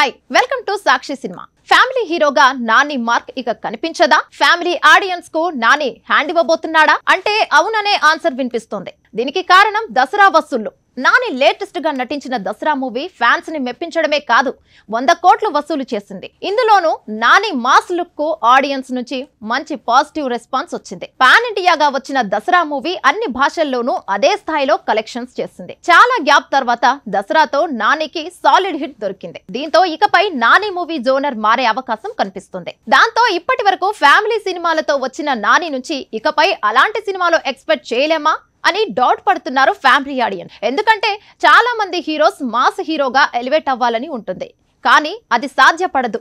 hi welcome to Sakshi cinema family హీరోగా Nani mark ఇక కనిపించదా family audience కు నాని హ్యాండ్ ఇవ్వబోతున్నాడా అంటే అవుననే ఆన్సర్ వినిపిస్తోంది దీనికి కారణం దసరా వసూళ్లు నాని లేటెస్ట్ గా నటించిన దసరా మూవీ ఫ్యాన్స్ ని మెప్పించడమే కాదు వంద కోట్లు వసూలు చేసింది ఇందులోనూ నాని మాస్ లుక్ కు ఆడియన్స్ నుంచి మంచి పాజిటివ్ రెస్పాన్స్ వచ్చింది పాన్ ఇండియాగా వచ్చిన దసరా మూవీ అన్ని భాషల్లోనూ అదే స్థాయిలో కలెక్షన్స్ చేసింది చాలా గ్యాప్ తర్వాత దసరాతో నానికి సాలిడ్ హిట్ దొరికింది దీంతో ఇకపై నాని మూవీ జోనర్ మారే అవకాశం కనిపిస్తుంది దాంతో ఇప్పటి ఫ్యామిలీ సినిమాలతో వచ్చిన నాని నుంచి ఇకపై అలాంటి సినిమాలో ఎక్స్పెక్ట్ చేయలేమా అని డౌట్ పడుతున్నారు ఫ్యామిలీ ఆడియన్స్ ఎందుకంటే చాలా మంది హీరోస్ మాస్ హీరోగా ఎలివేట్ అవ్వాలని ఉంటుంది కానీ అది సాధ్యపడదు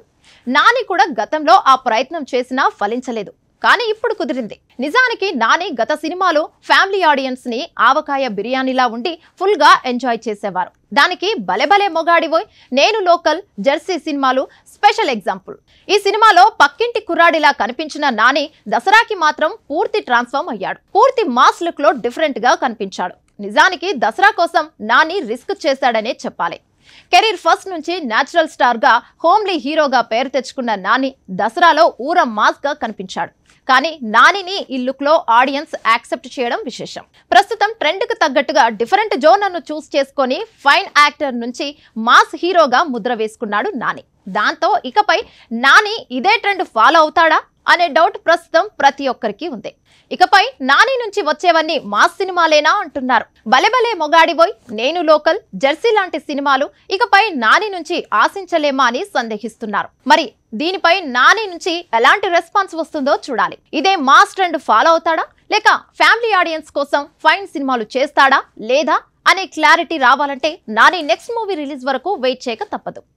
నాని కూడా గతంలో ఆ ప్రయత్నం చేసినా ఫలించలేదు కానీ ఇప్పుడు కుదిరింది నిజానికి నాని గత సినిమాలో ఫ్యామిలీ ఆడియన్స్ ని ఆవకాయ బిర్యానీలా ఉండి ఫుల్ గా ఎంజాయ్ చేసేవారు దానికి బలెబలే మొగాడివోయ్ నేను లోకల్ జెర్సీ సినిమాలు స్పెషల్ ఎగ్జాంపుల్ ఈ సినిమాలో పక్కింటి కుర్రాడిలా కనిపించిన నాని దసరాకి మాత్రం పూర్తి ట్రాన్స్ఫామ్ అయ్యాడు పూర్తి మాస్ లుక్ లో డిఫరెంట్ గా కనిపించాడు నిజానికి దసరా కోసం నాని రిస్క్ చేశాడనే చెప్పాలి కెరీర్ ఫస్ట్ నుంచి నేచురల్ స్టార్గా హోమ్లీ హీరోగా పేరు తెచ్చుకున్న నాని దసరాలో ఊర మాస్గా కనిపించాడు కానీ నానిని ఈ లుక్లో ఆడియన్స్ యాక్సెప్ట్ చేయడం విశేషం ప్రస్తుతం ట్రెండ్కు తగ్గట్టుగా డిఫరెంట్ జోనర్ను చూస్ చేసుకొని ఫైన్ యాక్టర్ నుంచి మాస్ హీరోగా ముద్ర వేసుకున్నాడు నాని దాంతో ఇకపై నాని ఇదే ట్రెండ్ ఫాలో అవుతాడా అనే డౌట్ ప్రస్తుతం ప్రతి ఒక్కరికి ఉంది ఇకపై నాని నుంచి వచ్చేవన్నీ మా సినిమాలేనా అంటున్నారు బలెబలే మొగాడిపోయి నేను లోకల్ జెర్సీ లాంటి సినిమాలు ఇకపై నాని నుంచి ఆశించలేమా అని సందేహిస్తున్నారు మరి దీనిపై నాని నుంచి ఎలాంటి రెస్పాన్స్ వస్తుందో చూడాలి ఇదే మాస్ ట్రెండ్ ఫాలో అవుతాడా లేక ఫ్యామిలీ ఆడియన్స్ కోసం ఫైన్ సినిమాలు చేస్తాడా లేదా అనే క్లారిటీ రావాలంటే నాని నెక్స్ట్ మూవీ రిలీజ్ వరకు వెయిట్ చేయక తప్పదు